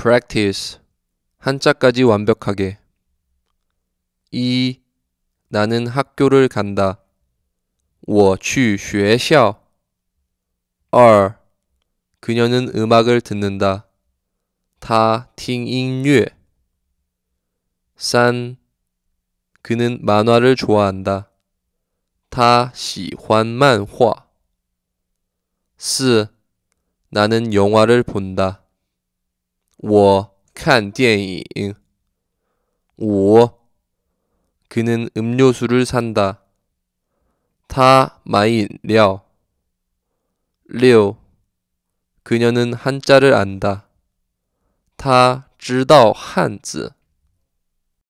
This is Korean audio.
practice 한자까지 완벽하게 이 나는 학교를 간다. 我去学校. 2. 그녀는 음악을 듣는다. 他听音乐. 3. 그는 만화를 좋아한다. 他喜欢漫画. 4. 나는 영화를 본다. 我看电影五 그는 음료수를 산다. 다 마이料. 6. 그녀는 한자를 안다. 다知道汉字